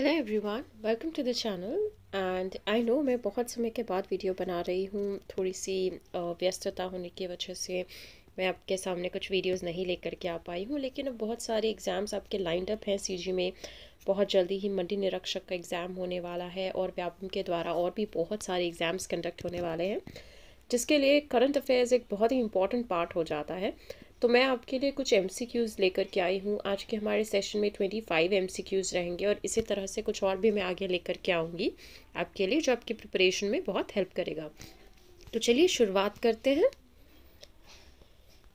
hello everyone welcome to the channel and I know मैं बहुत समय के बाद वीडियो बना रही हूँ थोड़ी सी व्यस्तता होने की वजह से मैं आपके सामने कुछ वीडियोस नहीं लेकर के आ पाई हूँ लेकिन अब बहुत सारे एग्ज़ाम्स आपके लाइंड अप हैं सीजी में बहुत जल्दी ही मंडी निरीक्षक का एग्ज़ाम होने वाला है और व्यापम के द्वारा और भी बहुत सारे एग्ज़ाम्स कंडक्ट होने वाले हैं जिसके लिए करंट अफेयर्स एक बहुत ही इंपॉर्टेंट पार्ट हो जाता है तो मैं आपके लिए कुछ एम सी क्यूज़ लेकर के आई हूँ आज के हमारे सेशन में twenty five M C Qs रहेंगे और इसी तरह से कुछ और भी मैं आगे लेकर के आऊँगी आपके लिए जो आपकी प्रिपरेशन में बहुत हेल्प करेगा तो चलिए शुरुआत करते हैं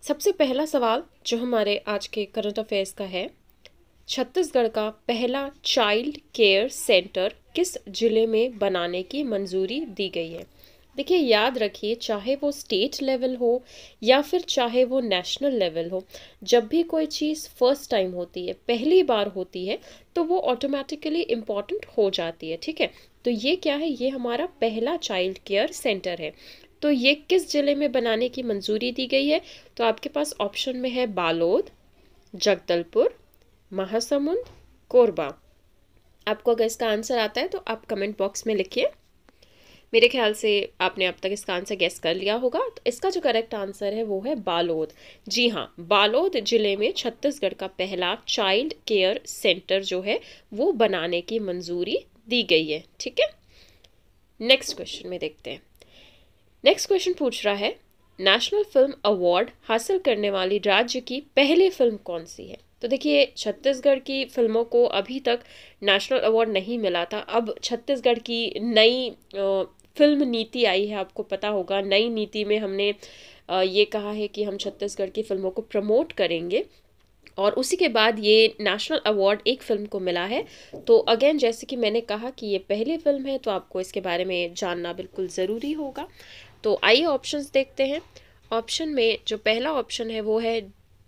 सबसे पहला सवाल जो हमारे आज के करंट अफेयर्स का है छत्तीसगढ़ का पहला चाइल्ड केयर सेंटर किस जिले में बनाने की मंजूरी दी गई है देखिए याद रखिए चाहे वो स्टेट लेवल हो या फिर चाहे वो नेशनल लेवल हो जब भी कोई चीज़ फर्स्ट टाइम होती है पहली बार होती है तो वो ऑटोमेटिकली इम्पॉर्टेंट हो जाती है ठीक है तो ये क्या है ये हमारा पहला चाइल्ड केयर सेंटर है तो ये किस ज़िले में बनाने की मंजूरी दी गई है तो आपके पास ऑप्शन में है बालोद जगदलपुर महासमुंद कोरबा आपको अगर इसका आंसर आता है तो आप कमेंट बॉक्स में लिखिए मेरे ख्याल से आपने अब तक इसका आंसर गेस कर लिया होगा तो इसका जो करेक्ट आंसर है वो है बालोद जी हाँ बालोद जिले में छत्तीसगढ़ का पहला चाइल्ड केयर सेंटर जो है वो बनाने की मंजूरी दी गई है ठीक है नेक्स्ट क्वेश्चन में देखते हैं नेक्स्ट क्वेश्चन पूछ रहा है नेशनल फिल्म अवार्ड हासिल करने वाली राज्य की पहली फिल्म कौन सी है तो देखिए छत्तीसगढ़ की फिल्मों को अभी तक नेशनल अवार्ड नहीं मिला था अब छत्तीसगढ़ की नई फिल्म नीति आई है आपको पता होगा नई नीति में हमने ये कहा है कि हम छत्तीसगढ़ की फिल्मों को प्रमोट करेंगे और उसी के बाद ये नेशनल अवार्ड एक फिल्म को मिला है तो अगेन जैसे कि मैंने कहा कि ये पहली फिल्म है तो आपको इसके बारे में जानना बिल्कुल ज़रूरी होगा तो आइए ऑप्शंस देखते हैं ऑप्शन में जो पहला ऑप्शन है वो है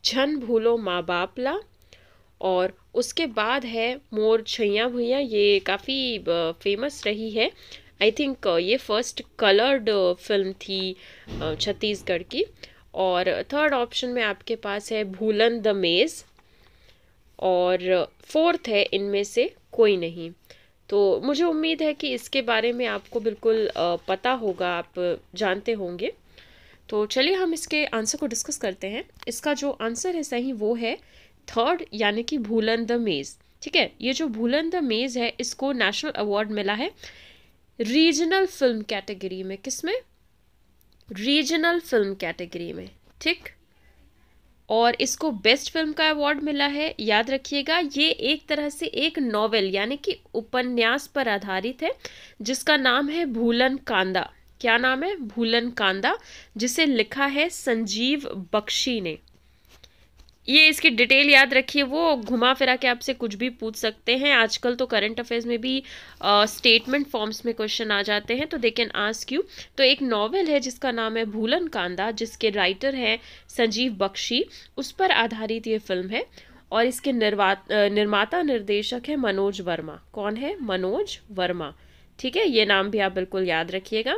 झन भूलो माँ बापला और उसके बाद है मोर छैया भुया ये काफ़ी फेमस रही है आई थिंक uh, ये फर्स्ट कलर्ड फिल्म थी uh, छत्तीसगढ़ की और थर्ड ऑप्शन में आपके पास है भूलन द मेज़ और फोर्थ uh, है इनमें से कोई नहीं तो मुझे उम्मीद है कि इसके बारे में आपको बिल्कुल पता होगा आप जानते होंगे तो चलिए हम इसके आंसर को डिस्कस करते हैं इसका जो आंसर है सही वो है थर्ड यानी कि भूलन द मेज़ ठीक है ये जो भूलन द मेज़ है इसको नेशनल अवार्ड मिला है रीजनल फिल्म कैटेगरी में किस में रीजनल फिल्म कैटेगरी में ठीक और इसको बेस्ट फिल्म का अवार्ड मिला है याद रखिएगा ये एक तरह से एक नॉवेल यानी कि उपन्यास पर आधारित है जिसका नाम है भूलन कांदा क्या नाम है भूलन कांदा जिसे लिखा है संजीव बख्शी ने ये इसकी डिटेल याद रखिए वो घुमा फिरा के आपसे कुछ भी पूछ सकते हैं आजकल तो करंट अफेयर्स में भी स्टेटमेंट uh, फॉर्म्स में क्वेश्चन आ जाते हैं तो दे कैन आस्क यू तो एक नॉवेल है जिसका नाम है भूलन कांदा जिसके राइटर हैं संजीव बख्शी उस पर आधारित ये फिल्म है और इसके निर्वा निर्माता निर्देशक है मनोज वर्मा कौन है मनोज वर्मा ठीक है ये नाम भी आप बिल्कुल याद रखिएगा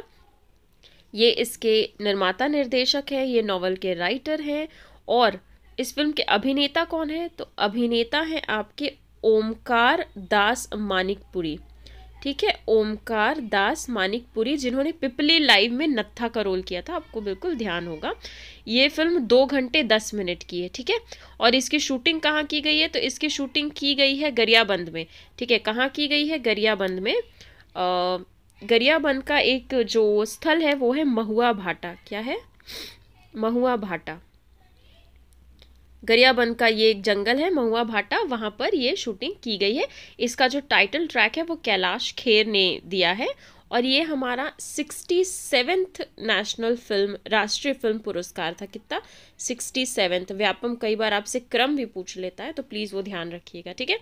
ये इसके निर्माता निर्देशक हैं ये नॉवल के राइटर हैं और इस फिल्म के अभिनेता कौन है तो अभिनेता हैं आपके ओमकार दास मानिकपुरी ठीक है ओमकार दास मानिकपुरी जिन्होंने पिपली लाइव में नत्था का रोल किया था आपको बिल्कुल ध्यान होगा ये फिल्म दो घंटे दस मिनट की है ठीक है और इसकी शूटिंग कहाँ की गई है तो इसकी शूटिंग की गई है गरियाबंद में ठीक है कहाँ की गई है गरियाबंद में गरियाबंद का एक जो स्थल है वो है महुआ भाटा क्या है महुआ भाटा गरियाबंद का ये एक जंगल है महुआ भाटा वहाँ पर ये शूटिंग की गई है इसका जो टाइटल ट्रैक है वो कैलाश खेर ने दिया है और ये हमारा सिक्सटी सेवेंथ नेशनल फिल्म राष्ट्रीय फिल्म पुरस्कार था कितना सिक्सटी सेवेंथ व्यापम कई बार आपसे क्रम भी पूछ लेता है तो प्लीज़ वो ध्यान रखिएगा ठीक है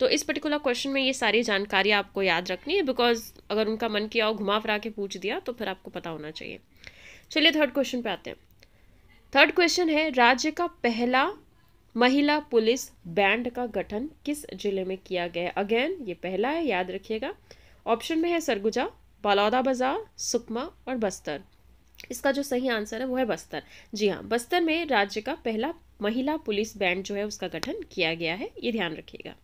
तो इस पर्टिकुलर क्वेश्चन में ये सारी जानकारी आपको याद रखनी है बिकॉज अगर उनका मन किया और घुमा फिरा के पूछ दिया तो फिर आपको पता होना चाहिए चलिए थर्ड क्वेश्चन पे आते हैं थर्ड क्वेश्चन है राज्य का पहला महिला पुलिस बैंड का गठन किस जिले में किया गया अगेन ये पहला है याद रखिएगा ऑप्शन में है सरगुजा बलौदा बाजार सुकमा और बस्तर इसका जो सही आंसर है वो है बस्तर जी हाँ बस्तर में राज्य का पहला महिला पुलिस बैंड जो है उसका गठन किया गया है ये ध्यान रखिएगा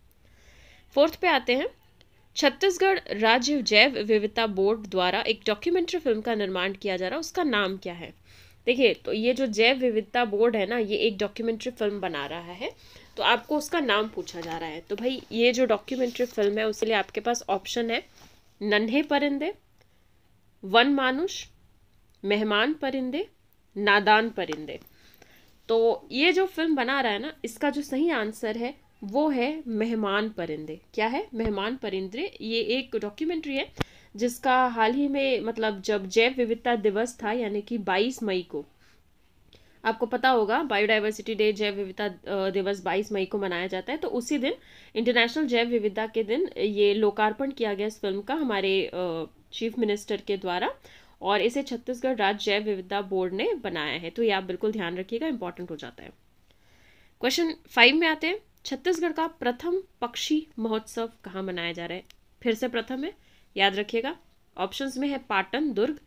फोर्थ पे आते हैं छत्तीसगढ़ राज्य जैव विविधता बोर्ड द्वारा एक डॉक्यूमेंट्री फिल्म का निर्माण किया जा रहा है उसका नाम क्या है देखिए तो ये जो जैव विविधता बोर्ड है ना ये एक डॉक्यूमेंट्री फिल्म बना रहा है तो आपको उसका नाम पूछा जा रहा है तो भाई ये जो डॉक्यूमेंट्री फिल्म है उसके लिए आपके पास ऑप्शन है नन्हे परिंदे वन मानुष मेहमान परिंदे नादान परिंदे तो ये जो फिल्म बना रहा है ना इसका जो सही आंसर है वो है मेहमान परिंदे क्या है मेहमान परिंदे ये एक डॉक्यूमेंट्री है जिसका हाल ही में मतलब जब जैव विविधता दिवस था यानी कि 22 मई को आपको पता होगा बायोडाइवर्सिटी डे जैव विविधता दिवस 22 मई को मनाया जाता है तो उसी दिन इंटरनेशनल जैव विविधता के दिन ये लोकार्पण किया गया इस फिल्म का हमारे चीफ मिनिस्टर के द्वारा और इसे छत्तीसगढ़ राज्य जैव विविधता बोर्ड ने बनाया है तो ये आप बिल्कुल ध्यान रखिएगा इंपॉर्टेंट हो जाता है क्वेश्चन फाइव में आते हैं छत्तीसगढ़ का प्रथम पक्षी महोत्सव कहाँ मनाया जा रहा है फिर से प्रथम है याद रखिएगा ऑप्शंस में है पाटन दुर्ग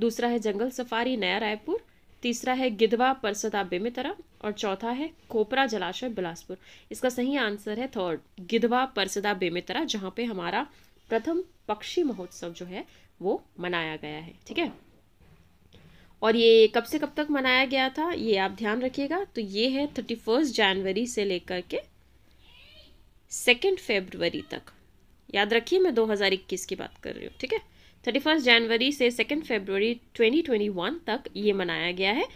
दूसरा है जंगल सफारी नया रायपुर तीसरा है गिधवा परसदा बेमेतरा और चौथा है कोपरा जलाशय बिलासपुर इसका सही आंसर है थर्ड गिधवा परसदा बेमेतरा जहाँ पे हमारा प्रथम पक्षी महोत्सव जो है वो मनाया गया है ठीक है और ये कब से कब तक मनाया गया था ये आप ध्यान रखिएगा तो ये है थर्टी फर्स्ट जनवरी से लेकर के सेकेंड फेबरवरी तक याद रखिए मैं 2021 की बात कर रही हूँ ठीक है थर्टी फर्स्ट जनवरी से सेकेंड फेबरवरी 2021 तक ये मनाया गया है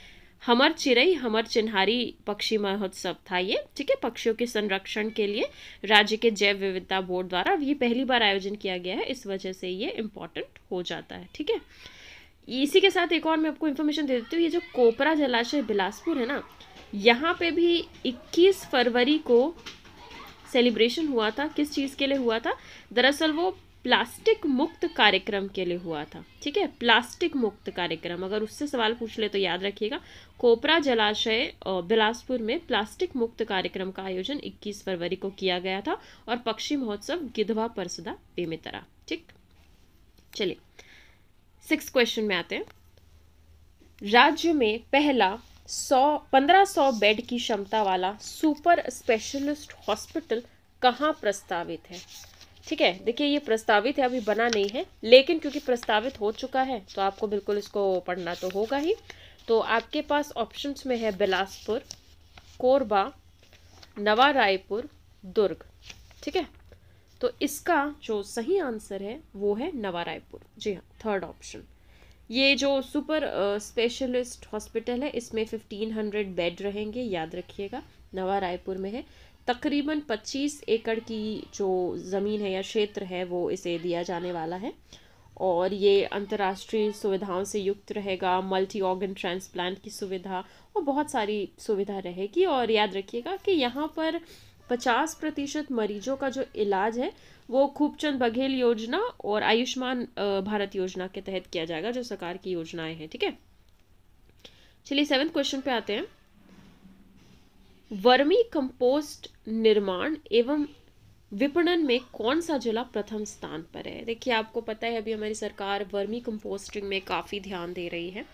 हमर चिरई हमर चिन्हारी पक्षी महोत्सव था ये ठीक है पक्षियों के संरक्षण के लिए राज्य के जैव विविधता बोर्ड द्वारा ये पहली बार आयोजन किया गया है इस वजह से ये इम्पॉर्टेंट हो जाता है ठीक है इसी के साथ एक और मैं आपको इन्फॉर्मेशन दे देती हूँ ये जो कोपरा जलाशय बिलासपुर है ना यहाँ पे भी 21 फरवरी को सेलिब्रेशन हुआ था किस चीज़ के लिए हुआ था दरअसल वो प्लास्टिक मुक्त कार्यक्रम के लिए हुआ था ठीक है प्लास्टिक मुक्त कार्यक्रम अगर उससे सवाल पूछ ले तो याद रखिएगा कोपरा जलाशय बिलासपुर में प्लास्टिक मुक्त कार्यक्रम का आयोजन 21 फरवरी को किया गया था और पक्षी महोत्सव गिधवा परसदा बेमेतरा ठीक चलिए सिक्स क्वेश्चन में आते हैं राज्य में पहला सौ पंद्रह सौ बेड की क्षमता वाला सुपर स्पेशलिस्ट हॉस्पिटल कहाँ प्रस्तावित है ठीक है देखिए ये प्रस्तावित है अभी बना नहीं है लेकिन क्योंकि प्रस्तावित हो चुका है तो आपको बिल्कुल इसको पढ़ना तो होगा ही तो आपके पास ऑप्शंस में है बिलासपुर कोरबा नवा रायपुर दुर्ग ठीक है तो इसका जो सही आंसर है वो है नवा रायपुर जी हाँ थर्ड ऑप्शन ये जो सुपर स्पेशलिस्ट हॉस्पिटल है इसमें फिफ्टीन हंड्रेड बेड रहेंगे याद रखिएगा नवा रायपुर में है तकरीबन पच्चीस एकड़ की जो ज़मीन है या क्षेत्र है वो इसे दिया जाने वाला है और ये अंतर्राष्ट्रीय सुविधाओं से युक्त रहेगा मल्टी ऑर्गन ट्रांसप्लांट की सुविधा और बहुत सारी सुविधा रहेगी और याद रखिएगा कि यहाँ पर पचास प्रतिशत मरीजों का जो इलाज है वो खूबचंद बघेल योजना और आयुष्मान भारत योजना के तहत किया जाएगा जो सरकार की योजनाएं हैं ठीक है चलिए सेवेंथ क्वेश्चन पे आते हैं वर्मी कंपोस्ट निर्माण एवं विपणन में कौन सा जिला प्रथम स्थान पर है देखिए आपको पता है अभी हमारी सरकार वर्मी कंपोस्टिंग में काफ़ी ध्यान दे रही है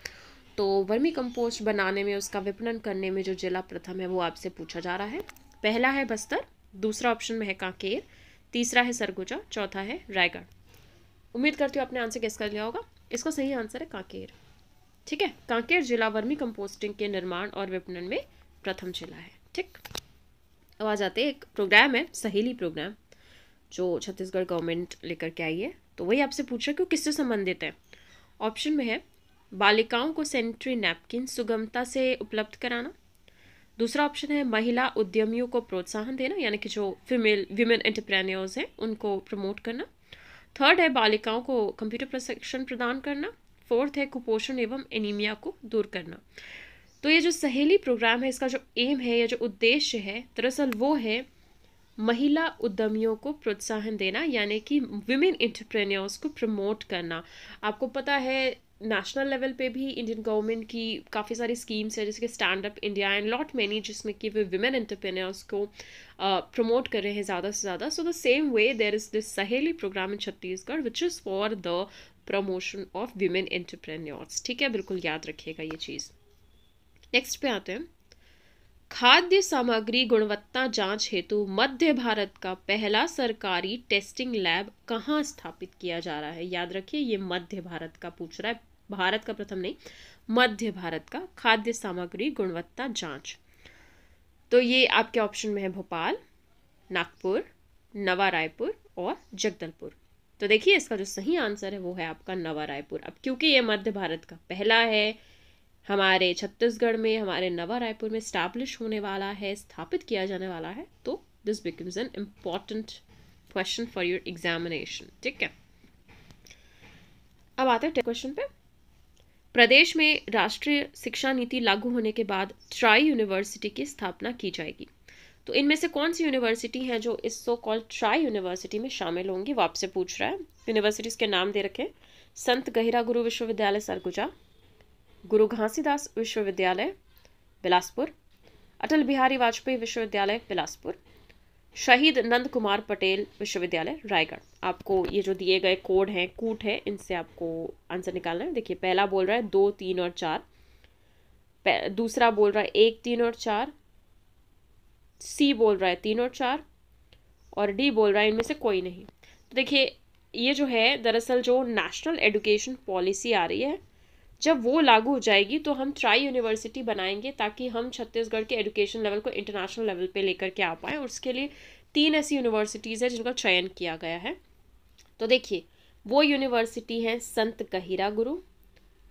तो वर्मी कंपोस्ट बनाने में उसका विपणन करने में जो जिला प्रथम है वो आपसे पूछा जा रहा है पहला है बस्तर दूसरा ऑप्शन में है कांकेर तीसरा है सरगुजा चौथा है रायगढ़ उम्मीद करती हूँ आपने आंसर गेस कर लिया होगा इसका सही आंसर है कांकेर ठीक है कांकेर जिला वर्मी कंपोस्टिंग के निर्माण और विपणन में प्रथम जिला है ठीक अब आ जाते एक प्रोग्राम है सहेली प्रोग्राम जो छत्तीसगढ़ गवर्नमेंट लेकर के आई है तो वही आपसे पूछ रहा है कि वो किससे संबंधित है ऑप्शन में है बालिकाओं को सैनिटरी नैपकिन सुगमता से उपलब्ध कराना दूसरा ऑप्शन है महिला उद्यमियों को प्रोत्साहन देना यानी कि जो फीमेल वीमेन एंटरप्रेन्योर्स हैं उनको प्रमोट करना थर्ड है बालिकाओं को कंप्यूटर प्रशिक्षण प्रदान करना फोर्थ है कुपोषण एवं एनीमिया को दूर करना तो ये जो सहेली प्रोग्राम है इसका जो एम है या जो उद्देश्य है दरअसल वो है महिला उद्यमियों को प्रोत्साहन देना यानी कि विमेन इंटरप्रेन्योर्स को प्रमोट करना आपको पता है नेशनल लेवल पे भी इंडियन गवर्नमेंट की काफ़ी सारी स्कीम्स है जैसे कि stand up India and lot many जिसमें कि वे वुमेन एंटरप्रेन्योर्स को प्रमोट कर रहे हैं ज़्यादा से ज़्यादा so the same way there is this Saheli programme in Chhattisgarh which is for the promotion of women entrepreneurs ठीक है बिल्कुल याद रखिएगा ये चीज़ नेक्स्ट पे आते हैं खाद्य सामग्री गुणवत्ता जांच हेतु मध्य भारत का पहला सरकारी टेस्टिंग लैब कहाँ स्थापित किया जा रहा है याद रखिए ये मध्य भारत का पूछ रहा है भारत का प्रथम नहीं मध्य भारत का खाद्य सामग्री गुणवत्ता जांच तो ये आपके ऑप्शन में है भोपाल नागपुर नवा रायपुर और जगदलपुर तो देखिए इसका जो सही आंसर है वो है आपका नवा रायपुर अब क्योंकि ये मध्य भारत का पहला है हमारे छत्तीसगढ़ में हमारे नवा रायपुर में स्टैब्लिश होने वाला है स्थापित किया जाने वाला है तो this becomes an important question for your examination ठीक है अब आते हैं क्वेश्चन पे प्रदेश में राष्ट्रीय शिक्षा नीति लागू होने के बाद ट्राई यूनिवर्सिटी की स्थापना की जाएगी तो इनमें से कौन सी यूनिवर्सिटी हैं जो इस सो कॉल्ड ट्राई यूनिवर्सिटी में शामिल होंगी वो आपसे पूछ रहा है यूनिवर्सिटीज़ के नाम दे रखें संत गहिरा गुरु विश्वविद्यालय सरगुजा गुरु घासीदास विश्वविद्यालय बिलासपुर अटल बिहारी वाजपेयी विश्वविद्यालय बिलासपुर शहीद नंद कुमार पटेल विश्वविद्यालय रायगढ़ आपको ये जो दिए गए कोड हैं कूट है इनसे आपको आंसर निकालना है देखिए पहला बोल रहा है दो तीन और चार दूसरा बोल रहा है एक तीन और चार सी बोल रहा है तीन और चार और डी बोल रहा है इनमें से कोई नहीं तो देखिए ये जो है दरअसल जो नेशनल एजुकेशन पॉलिसी आ रही है जब वो लागू हो जाएगी तो हम ट्राई यूनिवर्सिटी बनाएंगे ताकि हम छत्तीसगढ़ के एजुकेशन लेवल को इंटरनेशनल लेवल पे लेकर के आ पाएँ उसके लिए तीन ऐसी यूनिवर्सिटीज़ हैं जिनका चयन किया गया है तो देखिए वो यूनिवर्सिटी हैं संत कहिरा गुरु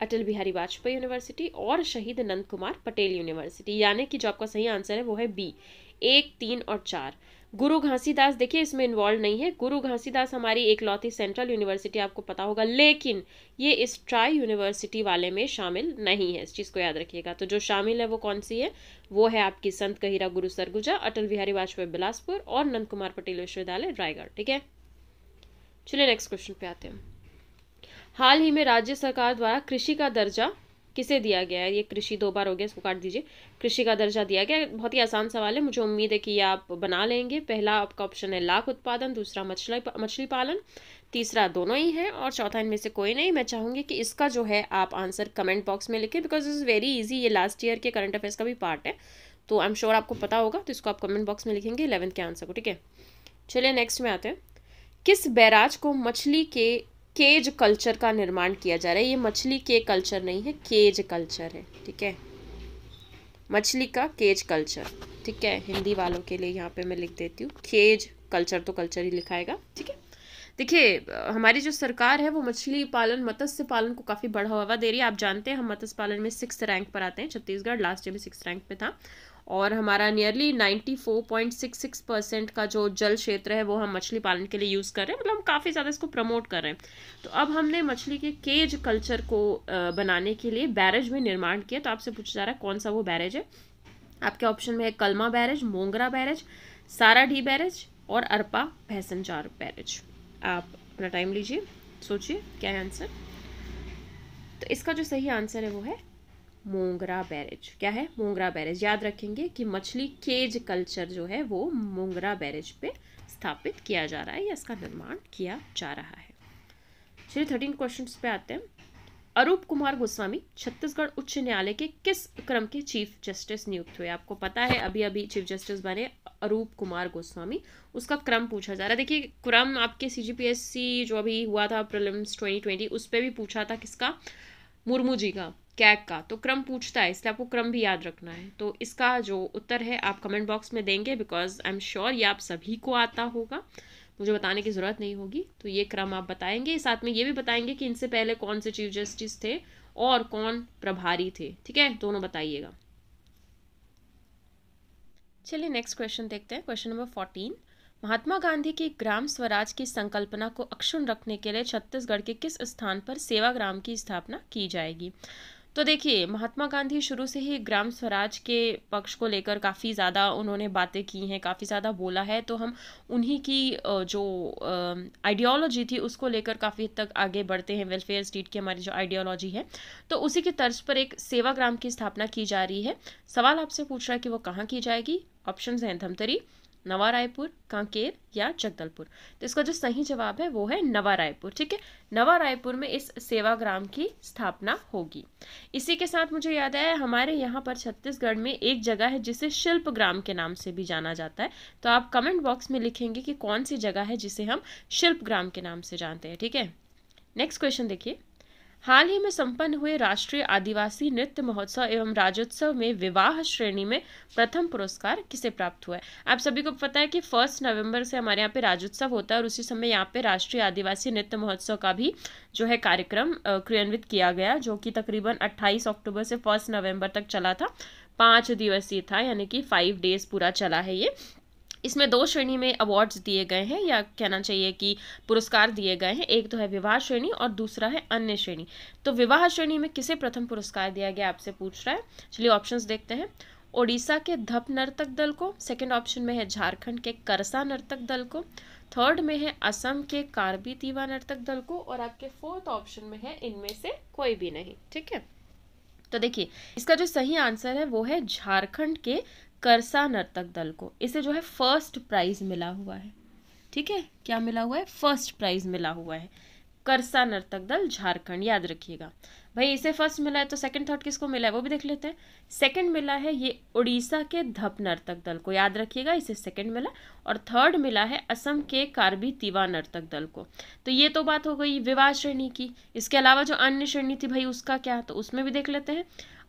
अटल बिहारी वाजपेयी यूनिवर्सिटी और शहीद नंद कुमार पटेल यूनिवर्सिटी यानी कि जो आपका सही आंसर है वो है बी एक तीन और चार गुरु घासीदास देखिए इसमें इन्वॉल्व नहीं है गुरु घासीदास हमारी एक लौती सेंट्रल यूनिवर्सिटी आपको पता होगा लेकिन ये इस ट्राई यूनिवर्सिटी वाले में शामिल नहीं है इस चीज़ को याद रखिएगा तो जो शामिल है वो कौन सी है वो है आपकी संत कहीरा गुरु सरगुजा अटल बिहारी वाजपेयी बिलासपुर और नंद कुमार पटेल विश्वविद्यालय रायगढ़ ठीक है चलिए नेक्स्ट क्वेश्चन पे आते हैं हाल ही में राज्य सरकार द्वारा कृषि का दर्जा किसे दिया गया है ये कृषि दो बार हो गया इसको काट दीजिए कृषि का दर्जा दिया गया बहुत ही आसान सवाल है मुझे उम्मीद है कि ये आप बना लेंगे पहला आपका ऑप्शन है लाख उत्पादन दूसरा मछली मछली पालन तीसरा दोनों ही है और चौथा इनमें से कोई नहीं मैं चाहूँगी कि इसका जो है आप आंसर कमेंट बॉक्स में लिखें बिकॉज इज़ वेरी ईजी ये लास्ट ईयर के करंट अफेयर्स का भी पार्ट है तो आई एम श्योर आपको पता होगा तो इसको आप कमेंट बॉक्स में लिखेंगे इलेवंथ के आंसर को ठीक है चलिए नेक्स्ट में आते हैं किस बैराज को मछली के केज कल्चर का निर्माण किया जा रहा है ये मछली के कल्चर नहीं है केज कल्चर है ठीक है मछली का केज कल्चर ठीक है हिंदी वालों के लिए यहाँ पे मैं लिख देती हूँ केज कल्चर तो कल्चर ही लिखाएगा ठीक है देखिए हमारी जो सरकार है वो मछली पालन मत्स्य पालन को काफ़ी बढ़ावा दे रही है आप जानते हैं हम मत्स्य पालन में सिक्स रैंक पर आते हैं छत्तीसगढ़ लास्ट ईयर में सिक्स रैंक पे था और हमारा नियरली 94.66 परसेंट का जो जल क्षेत्र है वो हम मछली पालन के लिए यूज़ कर रहे हैं मतलब हम काफ़ी ज़्यादा इसको प्रमोट कर रहे हैं तो अब हमने मछली के केज कल्चर को बनाने के लिए बैरेज भी निर्माण किया तो आपसे पूछा जा रहा है कौन सा वो बैरेज है आपके ऑप्शन में है Kalma barrage Mongra barrage D barrage और अरपा भैसनचार बैरेज आप अपना टाइम लीजिए सोचिए क्या है आंसर तो इसका जो सही आंसर है वो है मोंगरा बैरेज क्या है मोंगरा बैरेज याद रखेंगे कि मछली केज कल्चर जो है वो मोंगरा बैरेज पे स्थापित किया जा रहा है या इसका निर्माण किया जा रहा है चलिए थर्टीन क्वेश्चन पे आते हैं अरूप कुमार गोस्वामी छत्तीसगढ़ उच्च न्यायालय के किस क्रम के चीफ जस्टिस नियुक्त हुए आपको पता है अभी अभी चीफ जस्टिस बने अरूप कुमार गोस्वामी उसका क्रम पूछा जा रहा है देखिए क्रम आपके सी जो अभी हुआ था प्रिलिम्स 2020 उस पर भी पूछा था किसका मुर्मू जी का कैग का तो क्रम पूछता है इसलिए आपको क्रम भी याद रखना है तो इसका जो उत्तर है आप कमेंट बॉक्स में देंगे बिकॉज आई एम श्योर ये आप सभी को आता होगा मुझे बताने की ज़रूरत नहीं होगी तो ये क्रम आप बताएंगे साथ में ये भी बताएंगे कि इनसे पहले कौन से चीफ जस्टिस थे और कौन प्रभारी थे ठीक है दोनों बताइएगा चलिए नेक्स्ट क्वेश्चन देखते हैं question number fourteen Mahatma Gandhi की ग्राम स्वराज की संकल्पना को अक्षुण रखने के लिए छत्तीसगढ़ के किस स्थान पर सेवाग्राम की स्थापना की जाएगी तो देखिए महात्मा गांधी शुरू से ही ग्राम स्वराज के पक्ष को लेकर काफ़ी ज़्यादा उन्होंने बातें की हैं काफ़ी ज़्यादा बोला है तो हम उन्हीं की जो आइडियोलॉजी थी उसको लेकर काफ़ी हद तक आगे बढ़ते हैं वेलफेयर स्टेट की हमारी जो आइडियोलॉजी है तो उसी के तर्ज पर एक सेवा ग्राम की स्थापना की जा रही है सवाल आपसे पूछ रहा है कि वो कहाँ की जाएगी ऑप्शन हैं धमतरी नवा रायपुर कांकेर या जगदलपुर तो इसका जो सही जवाब है वो है नवा रायपुर ठीक है नवा रायपुर में इस सेवाग्राम की स्थापना होगी इसी के साथ मुझे याद आया हमारे यहाँ पर छत्तीसगढ़ में एक जगह है जिसे शिल्प ग्राम के नाम से भी जाना जाता है तो आप कमेंट बॉक्स में लिखेंगे कि कौन सी जगह है जिसे हम शिल्प ग्राम के नाम से जानते हैं ठीक है नेक्स्ट क्वेश्चन देखिए हाल ही में संपन्न हुए राष्ट्रीय आदिवासी नृत्य महोत्सव एवं राज्योत्सव में विवाह श्रेणी में प्रथम पुरस्कार किसे प्राप्त हुआ है आप सभी को पता है कि फर्स्ट नवंबर से हमारे यहाँ पे राज्योत्सव होता है और उसी समय यहाँ पे राष्ट्रीय आदिवासी नृत्य महोत्सव का भी जो है कार्यक्रम क्रियान्वित किया गया जो कि तकरीबन अट्ठाईस अक्टूबर से फर्स्ट नवम्बर तक चला था पाँच दिवसीय था यानी कि फाइव डेज पूरा चला है ये इसमें दो श्रेणी में अवार्ड्स दिए गए हैं या कहना चाहिए कि पुरस्कार दिए गए हैं एक तो है विवाह श्रेणी और दूसरा है अन्य श्रेणी तो विवाह श्रेणी में किसे प्रथम पुरस्कार दिया गया आपसे पूछ रहा है चलिए ऑप्शंस देखते हैं ओडिशा के धप नर्तक दल को सेकंड ऑप्शन में है झारखंड के करसा नर्तक दल को थर्ड में है असम के कार्बी तीवा नर्तक दल को और आपके फोर्थ ऑप्शन में है इनमें से कोई भी नहीं ठीक है तो देखिए इसका जो सही आंसर है वो है झारखंड के करसा नर्तक दल को इसे जो है फर्स्ट प्राइज मिला हुआ है ठीक है क्या मिला हुआ है फर्स्ट प्राइज मिला हुआ है करसा नर्तक दल झारखंड याद रखिएगा भाई इसे फर्स्ट मिला है तो सेकंड थर्ड किसको मिला है वो भी देख लेते हैं सेकंड मिला है ये उड़ीसा के धप नर्तक दल को याद रखिएगा इसे सेकंड मिला और थर्ड मिला है असम के कार्बी तिवा नर्तक दल को तो ये तो बात हो गई विवाह श्रेणी की इसके अलावा जो अन्य श्रेणी थी भाई उसका क्या तो उसमें भी देख लेते हैं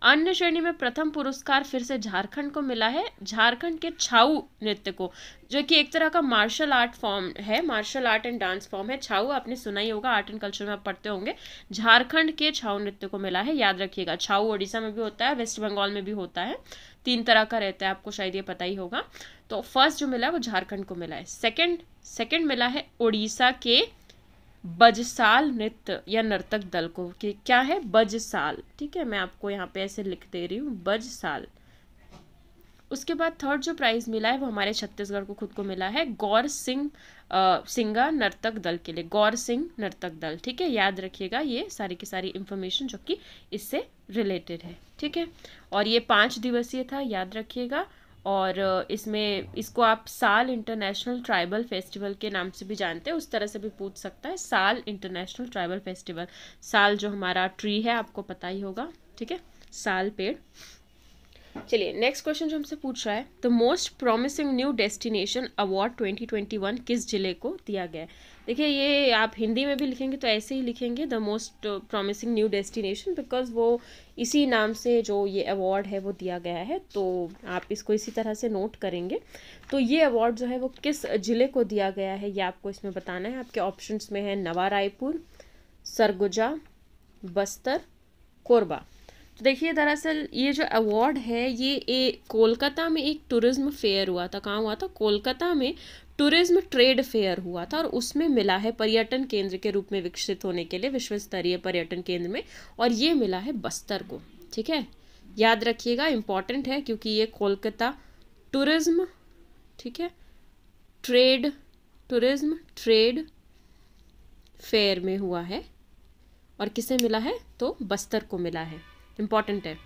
अन्य श्रेणी में प्रथम पुरस्कार फिर से झारखंड को मिला है झारखंड के छाऊ नृत्य को जो कि एक तरह का मार्शल आर्ट फॉर्म है martial art and dance form है छाऊ आपने सुना ही होगा आर्ट एंड कल्चर में आप पढ़ते होंगे झारखंड के छाऊ नृत्य को मिला है याद रखिएगा छाऊ उड़ीसा में भी होता है वेस्ट बंगाल में भी होता है तीन तरह का रहता है आपको शायद ये पता ही होगा तो फर्स्ट जो मिला वो झारखंड को मिला है सेकंड सेकंड मिला है उड़ीसा के बजसाल नृत्य या नर्तक दल को कि क्या है बजसाल ठीक है मैं आपको यहाँ पे ऐसे लिख दे रही हूँ बजसाल उसके बाद थर्ड जो प्राइज़ मिला है वो हमारे छत्तीसगढ़ को खुद को मिला है गौर सिंह सिंगा नर्तक दल के लिए गौर सिंह नर्तक दल ठीक है याद रखिएगा ये सारी की सारी इंफॉर्मेशन जो कि इससे रिलेटेड है ठीक है और ये पाँच दिवसीय था याद रखिएगा और इसमें इसको आप साल इंटरनेशनल ट्राइबल फेस्टिवल के नाम से भी जानते हैं उस तरह से भी पूछ सकता है साल इंटरनेशनल ट्राइबल फेस्टिवल साल जो हमारा ट्री है आपको पता ही होगा ठीक है साल पेड़ चलिए नेक्स्ट क्वेश्चन जो हमसे पूछ रहा है the most promising new destination award 2021 किस जिले को दिया गया है देखिए ये आप हिंदी में भी लिखेंगे तो ऐसे ही लिखेंगे the most promising new destination because वो इसी नाम से जो ये अवार्ड है वो दिया गया है तो आप इसको इसी तरह से नोट करेंगे तो ये अवार्ड जो है वो किस ज़िले को दिया गया है ये आपको इसमें बताना है आपके ऑप्शंस में है नवा रायपुर सरगुजा बस्तर कोरबा तो देखिए दरअसल ये जो अवार्ड है ये ए कोलकाता में एक टूरिज्म फेयर हुआ था कहाँ हुआ था कोलकाता में टूरिज्म ट्रेड फेयर हुआ था और उसमें मिला है पर्यटन केंद्र के रूप में विकसित होने के लिए विश्व स्तरीय पर्यटन केंद्र में और ये मिला है बस्तर को ठीक है याद रखिएगा इम्पॉर्टेंट है क्योंकि ये कोलकाता टूरिज्म ठीक है ट्रेड टूरिज्म ट्रेड फेयर में हुआ है और किसे मिला है तो बस्तर को मिला है इम्पॉर्टेंट है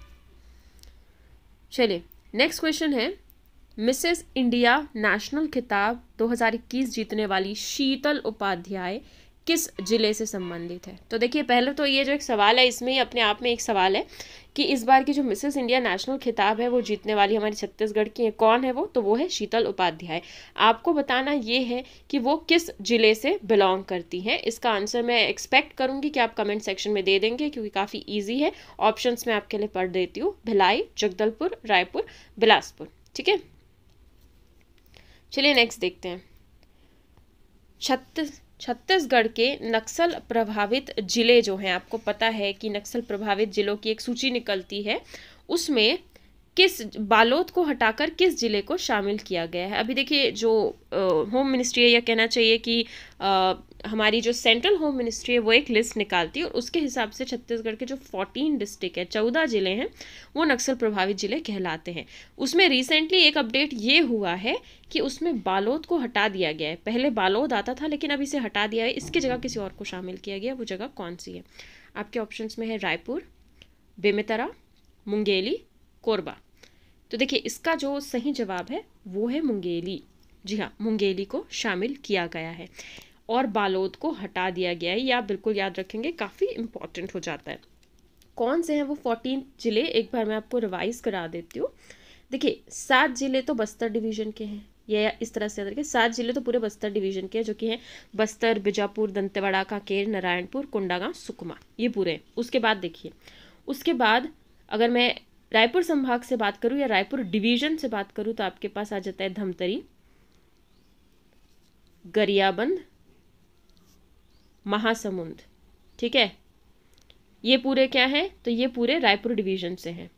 चलिए नेक्स्ट क्वेश्चन है मिसेस इंडिया नेशनल खिताब 2021 जीतने वाली शीतल उपाध्याय किस जिले से संबंधित है तो देखिए पहले तो ये जो एक सवाल है इसमें ही अपने आप में एक सवाल है कि इस बार की जो मिसेस इंडिया नेशनल खिताब है वो जीतने वाली हमारी छत्तीसगढ़ की है कौन है वो तो वो है शीतल उपाध्याय आपको बताना ये है कि वो किस जिले से बिलोंग करती हैं इसका आंसर मैं एक्सपेक्ट करूँगी कि आप कमेंट सेक्शन में दे देंगे क्योंकि काफ़ी ईजी है ऑप्शन मैं आपके लिए पढ़ देती हूँ भिलाई जगदलपुर रायपुर बिलासपुर ठीक है चलिए नेक्स्ट देखते हैं छत्तीस छत्तीसगढ़ के नक्सल प्रभावित ज़िले जो हैं आपको पता है कि नक्सल प्रभावित ज़िलों की एक सूची निकलती है उसमें किस बालोद को हटाकर किस ज़िले को शामिल किया गया है अभी देखिए जो होम मिनिस्ट्री है यह कहना चाहिए कि आ, हमारी जो सेंट्रल होम मिनिस्ट्री है वो एक लिस्ट निकालती है और उसके हिसाब से छत्तीसगढ़ के जो फोर्टीन डिस्ट्रिक्ट है चौदह ज़िले हैं वो नक्सल प्रभावित ज़िले कहलाते हैं उसमें रिसेंटली एक अपडेट ये हुआ है कि उसमें बालोद को हटा दिया गया है पहले बालोद आता था लेकिन अब इसे हटा दिया है इसकी जगह किसी और को शामिल किया गया वो जगह कौन सी है आपके ऑप्शन में है रायपुर बेमेतरा मुंगेली कोरबा तो देखिए इसका जो सही जवाब है वो है मुंगेली जी हाँ मुंगेली को शामिल किया गया है और बालोद को हटा दिया गया है ये आप बिल्कुल याद रखेंगे काफ़ी इम्पॉर्टेंट हो जाता है कौन से हैं वो फोर्टीन ज़िले एक बार मैं आपको रिवाइज करा देती हूँ देखिए सात ज़िले तो बस्तर डिवीजन के हैं ये इस तरह से याद रखें सात ज़िले तो पूरे बस्तर डिवीजन के हैं जो कि हैं बस्तर बीजापुर दंतेवाड़ा कांकेर नारायणपुर कोंडागांव सुकमा ये पूरे हैं उसके बाद देखिए उसके बाद अगर मैं रायपुर संभाग से बात करूँ या रायपुर डिवीजन से बात करूँ तो आपके पास आ जाता है धमतरी गरियाबंद महासमुंद ठीक है ये पूरे क्या हैं तो ये पूरे रायपुर डिवीजन से हैं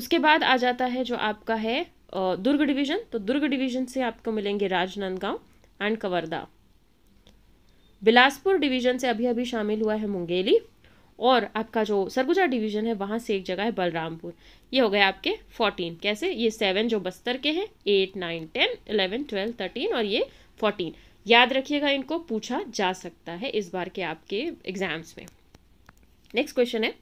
उसके बाद आ जाता है जो आपका है दुर्ग डिवीजन तो दुर्ग डिवीजन से आपको मिलेंगे राजनांदगांव एंड कवर्धा बिलासपुर डिवीजन से अभी अभी शामिल हुआ है मुंगेली और आपका जो सरगुजा डिवीजन है वहाँ से एक जगह है बलरामपुर ये हो गए आपके फोर्टीन कैसे ये सेवन जो बस्तर के हैं eight nine ten eleven twelve thirteen और ये फोर्टीन याद रखिएगा इनको पूछा जा सकता है इस बार के आपके एग्जाम्स में नेक्स्ट क्वेश्चन है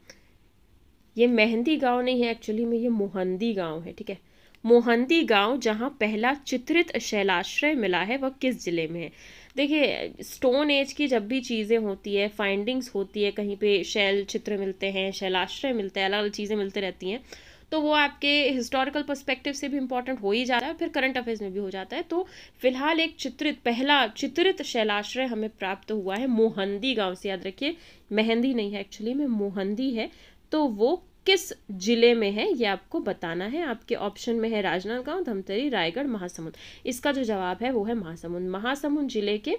ये मेहंदी गांव नहीं है एक्चुअली में ये मोहंदी गांव है ठीक है मोहंदी गांव जहां पहला चित्रित शैलाश्रय मिला है वह किस जिले में है देखिए स्टोन एज की जब भी चीज़ें होती है फाइंडिंग्स होती है कहीं पे शैल चित्र मिलते हैं शैलाश्रय मिलते हैं अलग अलग चीज़ें मिलते रहती हैं तो वो आपके हिस्टोरिकल पर्सपेक्टिव से भी इम्पॉर्टेंट हो ही जाता है फिर करंट अफेयर्स में भी हो जाता है तो फिलहाल एक चित्रित पहला चित्रित शैलाश्रय हमें प्राप्त हुआ है मोहंदी गाँव से याद रखिए मेहंदी नहीं है एक्चुअली में मोहंदी है तो वो किस जिले में है ये आपको बताना है आपके ऑप्शन में है राजनांदगांव धमतरी रायगढ़ महासमुंद इसका जो जवाब है वो है महासमुंद महासमुंद जिले के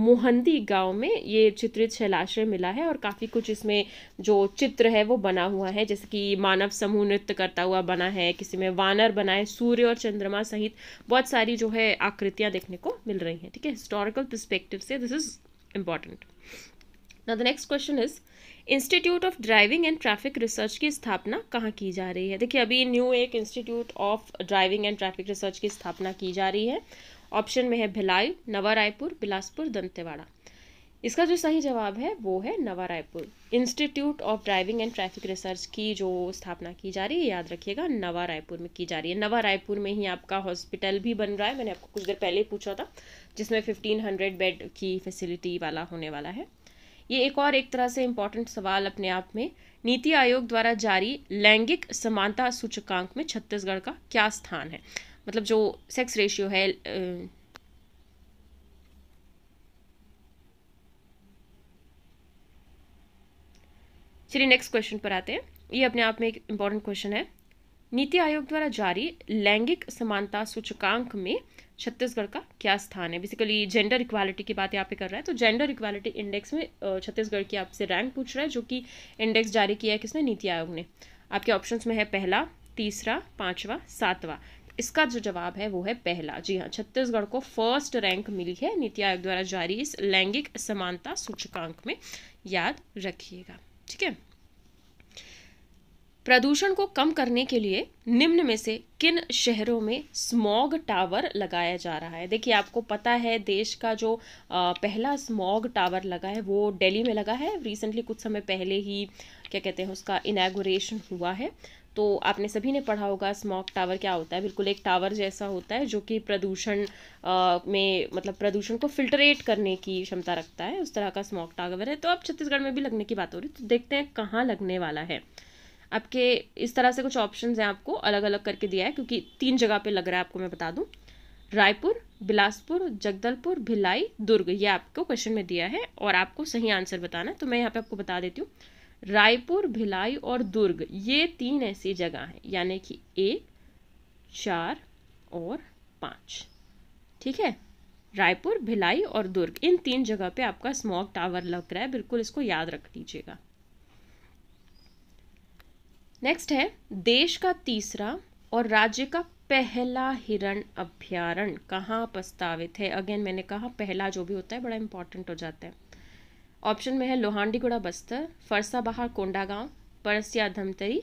मोहंदी गांव में ये चित्रित शैलाश्रय मिला है और काफ़ी कुछ इसमें जो चित्र है वो बना हुआ है जैसे कि मानव समूह नृत्य करता हुआ बना है किसी में वानर बना है सूर्य और चंद्रमा सहित बहुत सारी जो है आकृतियाँ देखने को मिल रही हैं ठीक है हिस्टोरिकल परस्पेक्टिव से this is important now the next question is institute of driving and traffic research की स्थापना कहाँ की जा रही है देखिए अभी न्यू एक institute of driving and traffic research की स्थापना की जा रही है ऑप्शन में है भिलाई नवा रायपुर बिलासपुर दंतेवाड़ा इसका जो सही जवाब है वो है Nava Raipur institute of driving and traffic research की जो स्थापना की जा रही है याद रखिएगा नवा रायपुर में की जा रही है नवा रायपुर में ही आपका हॉस्पिटल भी बन रहा है मैंने आपको कुछ देर पहले पूछा था जिसमें फिफ्टीन हंड्रेड बेड की फैसिलिटी वाला होने वाला है ये एक और एक तरह से इम्पॉर्टेंट सवाल अपने आप में नीति आयोग द्वारा जारी लैंगिक समानता सूचकांक में छत्तीसगढ़ का क्या स्थान है मतलब जो सेक्स रेशियो है चलिए नेक्स्ट क्वेश्चन पर आते हैं ये अपने आप में एक इम्पॉर्टेंट क्वेश्चन है नीति आयोग द्वारा जारी लैंगिक समानता सूचकांक में छत्तीसगढ़ का क्या स्थान है बेसिकली जेंडर इक्वालिटी की बात यहाँ पे कर रहा है तो जेंडर इक्वालिटी इंडेक्स में छत्तीसगढ़ की आपसे रैंक पूछ रहा है जो कि इंडेक्स जारी किया है किसने नीति आयोग ने आपके ऑप्शंस में है पहला तीसरा पाँचवा सातवां इसका जो जवाब है वो है पहला जी हाँ छत्तीसगढ़ को फर्स्ट रैंक मिली है नीति आयोग द्वारा जारी इस लैंगिक समानता सूचकांक में याद रखिएगा ठीक है प्रदूषण को कम करने के लिए निम्न में से किन शहरों में स्मॉग टावर लगाया जा रहा है देखिए आपको पता है देश का जो पहला स्मॉग टावर लगा है वो दिल्ली में लगा है रिसेंटली कुछ समय पहले ही क्या कहते हैं उसका इनागोरेशन हुआ है तो आपने सभी ने पढ़ा होगा स्मॉग टावर क्या होता है बिल्कुल एक टावर जैसा होता है जो कि प्रदूषण में मतलब प्रदूषण को फिल्टरेट करने की क्षमता रखता है उस तरह का स्मॉग टावर है तो अब छत्तीसगढ़ में भी लगने की बात हो रही है तो देखते हैं कहाँ लगने वाला है आपके इस तरह से कुछ ऑप्शन हैं आपको अलग अलग करके दिया है क्योंकि तीन जगह पे लग रहा है आपको मैं बता दूं रायपुर बिलासपुर जगदलपुर भिलाई दुर्ग ये आपको क्वेश्चन में दिया है और आपको सही आंसर बताना है तो मैं यहाँ पे आपको बता देती हूँ रायपुर भिलाई और दुर्ग ये तीन ऐसी जगह हैं यानी कि एक चार और पाँच ठीक है रायपुर भिलाई और दुर्ग इन तीन जगह पे आपका स्मॉक टावर लग रहा है बिल्कुल इसको याद रख लीजिएगा नेक्स्ट है देश का तीसरा और राज्य का पहला हिरण अभ्यारण कहाँ प्रस्तावित है अगेन मैंने कहा पहला जो भी होता है बड़ा इंपॉर्टेंट हो जाता है ऑप्शन में है लोहांडीगुड़ा बस्तर फरसा बहार कोंडागांव परसिया धमतरी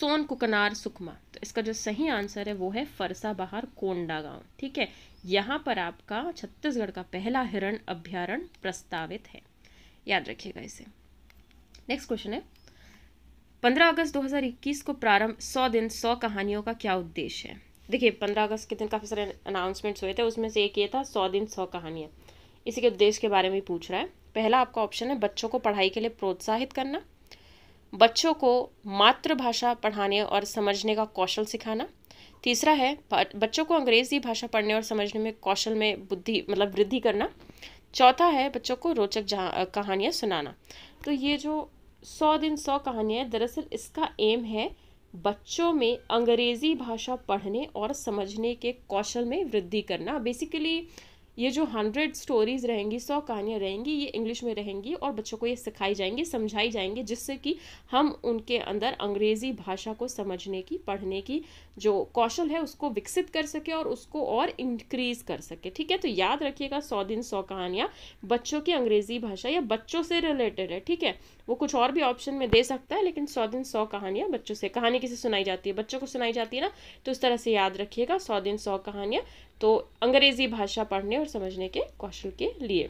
सोन कुकनार सुकमा तो इसका जो सही आंसर है वो है फरसा बहार कोंडागांव ठीक है यहाँ पर आपका छत्तीसगढ़ का पहला हिरण अभ्यारण प्रस्तावित है याद रखिएगा इसे नेक्स्ट क्वेश्चन है पंद्रह अगस्त 2021 को प्रारंभ सौ दिन सौ कहानियों का क्या उद्देश्य है देखिए पंद्रह अगस्त के दिन काफ़ी सारे अनाउंसमेंट्स हुए थे उसमें से एक ये था सौ दिन सौ कहानियाँ इसी के उद्देश्य के बारे में पूछ रहा है पहला आपका ऑप्शन है बच्चों को पढ़ाई के लिए प्रोत्साहित करना बच्चों को मातृभाषा पढ़ाने और समझने का कौशल सिखाना तीसरा है बच्चों को अंग्रेज़ी भाषा पढ़ने और समझने में कौशल में बुद्धि मतलब वृद्धि करना चौथा है बच्चों को रोचक कहानियाँ सुनाना तो ये जो सौ दिन सौ कहानियाँ दरअसल इसका एम है बच्चों में अंग्रेज़ी भाषा पढ़ने और समझने के कौशल में वृद्धि करना बेसिकली ये जो हंड्रेड स्टोरीज़ रहेंगी सौ कहानियाँ रहेंगी ये इंग्लिश में रहेंगी और बच्चों को ये सिखाई जाएंगी समझाई जाएंगी जिससे कि हम उनके अंदर अंग्रेज़ी भाषा को समझने की पढ़ने की जो कौशल है उसको विकसित कर सके और उसको और इंक्रीज कर सके ठीक है तो याद रखिएगा सौ दिन सौ कहानियाँ बच्चों की अंग्रेज़ी भाषा या बच्चों से रिलेटेड है ठीक है वो कुछ और भी ऑप्शन में दे सकता है लेकिन सौ दिन सौ कहानियाँ बच्चों से कहानी किसे सुनाई जाती है बच्चों को सुनाई जाती है ना तो उस तरह से याद रखिएगा सौ दिन सौ कहानियाँ तो अंग्रेज़ी भाषा पढ़ने और समझने के कौशल के लिए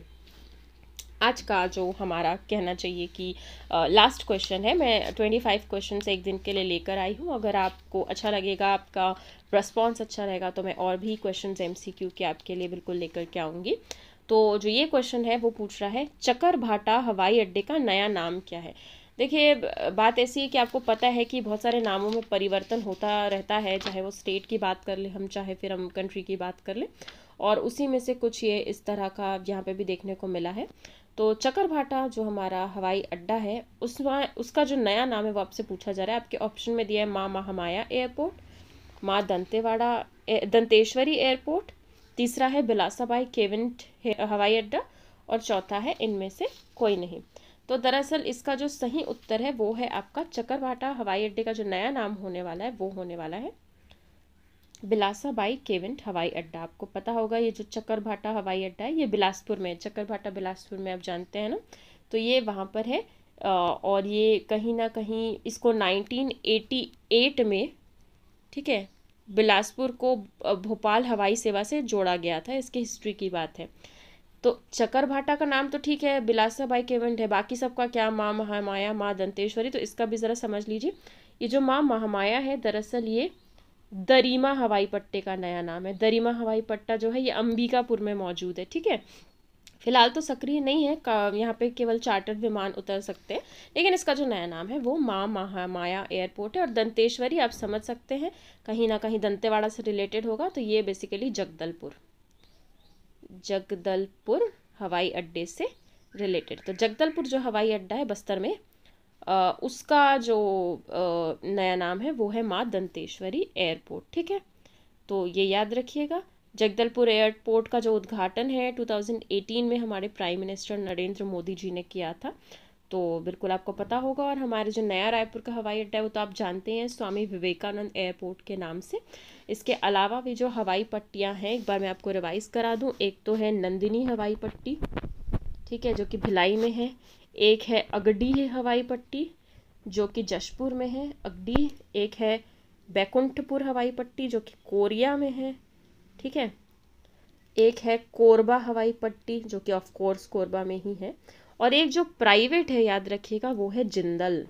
आज का जो हमारा कहना चाहिए कि लास्ट क्वेश्चन है मैं ट्वेंटी फाइव क्वेश्चन एक दिन के लिए लेकर आई हूँ अगर आपको अच्छा लगेगा आपका रिस्पॉन्स अच्छा रहेगा तो मैं और भी क्वेश्चन एम के आपके लिए बिल्कुल लेकर के आऊँगी तो जो ये क्वेश्चन है वो पूछ रहा है चकर भाटा हवाई अड्डे का नया नाम क्या है देखिए बात ऐसी है कि आपको पता है कि बहुत सारे नामों में परिवर्तन होता रहता है चाहे वो स्टेट की बात कर ले हम चाहे फिर हम कंट्री की बात कर लें और उसी में से कुछ ये इस तरह का यहाँ पे भी देखने को मिला है तो भाटा जो हमारा हवाई अड्डा है उस उसका जो नया नाम है वो आपसे पूछा जा रहा है आपके ऑप्शन में दिया है माँ महामाया एयरपोर्ट माँ दंतेवाड़ा दंतेश्वरी एयरपोर्ट तीसरा है बिलासाबाई केवेंट हवाई अड्डा और चौथा है इनमें से कोई नहीं तो दरअसल इसका जो सही उत्तर है वो है आपका चक्करवाटा हवाई अड्डे का जो नया नाम होने वाला है वो होने वाला है बिलासाबाई केविंट हवाई अड्डा आपको पता होगा ये जो चकरभाटा हवाई अड्डा है ये बिलासपुर में है चकरभाटा बिलासपुर में आप जानते हैं ना तो ये वहाँ पर है और ये कहीं ना कहीं इसको 1988 में ठीक है बिलासपुर को भोपाल हवाई सेवा से जोड़ा गया था इसकी हिस्ट्री की बात है तो चकर भाटा का नाम तो ठीक है बिलासा बाई केवेंट है बाकी सबका क्या माँ महामाया माँ दंतेश्वरी तो इसका भी ज़रा समझ लीजिए ये जो माँ महामाया है दरअसल ये दरीमा हवाई पट्टे का नया नाम है दरीमा हवाई पट्टा जो है ये अंबिकापुर में मौजूद है ठीक है फिलहाल तो सक्रिय नहीं है यहाँ पे केवल चार्टर्ड विमान उतर सकते हैं लेकिन इसका जो नया नाम है वो माँ महा माया एयरपोर्ट है और दंतेश्वरी आप समझ सकते हैं कहीं ना कहीं दंतेवाड़ा से रिलेटेड होगा तो ये बेसिकली जगदलपुर जगदलपुर हवाई अड्डे से रिलेटेड तो जगदलपुर जो हवाई अड्डा है बस्तर में आ, उसका जो आ, नया नाम है वो है माँ दंतेश्वरी एयरपोर्ट ठीक है तो ये याद रखिएगा जगदलपुर एयरपोर्ट का जो उद्घाटन है 2018 में हमारे प्राइम मिनिस्टर नरेंद्र मोदी जी ने किया था तो बिल्कुल आपको पता होगा और हमारे जो नया रायपुर का हवाई अड्डा है वो तो आप जानते हैं स्वामी विवेकानंद एयरपोर्ट के नाम से इसके अलावा भी जो हवाई पट्टियां हैं एक बार मैं आपको रिवाइज़ करा दूं एक तो है नंदिनी हवाई पट्टी ठीक है जो कि भिलाई में है एक है अगडी है हवाई पट्टी जो कि जशपुर में है अगडी एक है बैकुंठपुर हवाई पट्टी जो कि कोरिया में है ठीक है एक है कोरबा हवाई पट्टी जो कि ऑफ कोर्स कोरबा में ही है और एक जो प्राइवेट है याद रखिएगा वो है जिंदल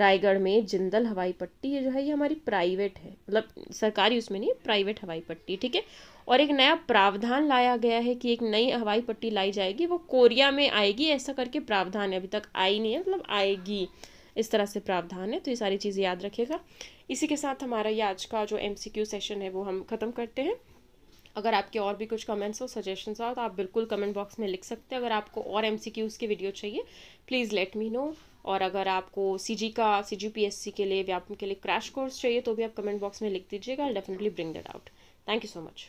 रायगढ़ में जिंदल हवाई पट्टी ये जो है ये हमारी प्राइवेट है मतलब सरकारी उसमें नहीं प्राइवेट हवाई पट्टी ठीक है और एक नया प्रावधान लाया गया है कि एक नई हवाई पट्टी लाई जाएगी वो कोरिया में आएगी ऐसा करके प्रावधान है अभी तक आई नहीं है मतलब आएगी इस तरह से प्रावधान है तो ये सारी चीज़ें याद रखिएगा इसी के साथ हमारा ये आज का जो एम सेशन है वो हम ख़त्म करते हैं अगर आपके और भी कुछ कमेंट्स हो सजेशंस हो तो आप बिल्कुल कमेंट बॉक्स में लिख सकते हैं अगर आपको और एम सी क्यूज़ की वीडियो चाहिए प्लीज़ लेट मी नो और अगर आपको सी जी का सी जी पी एस सी के लिए व्यापम के लिए क्रैश कोर्स चाहिए तो भी आप कमेंट बॉक्स में लिख दीजिएगा definitely bring that out thank you so much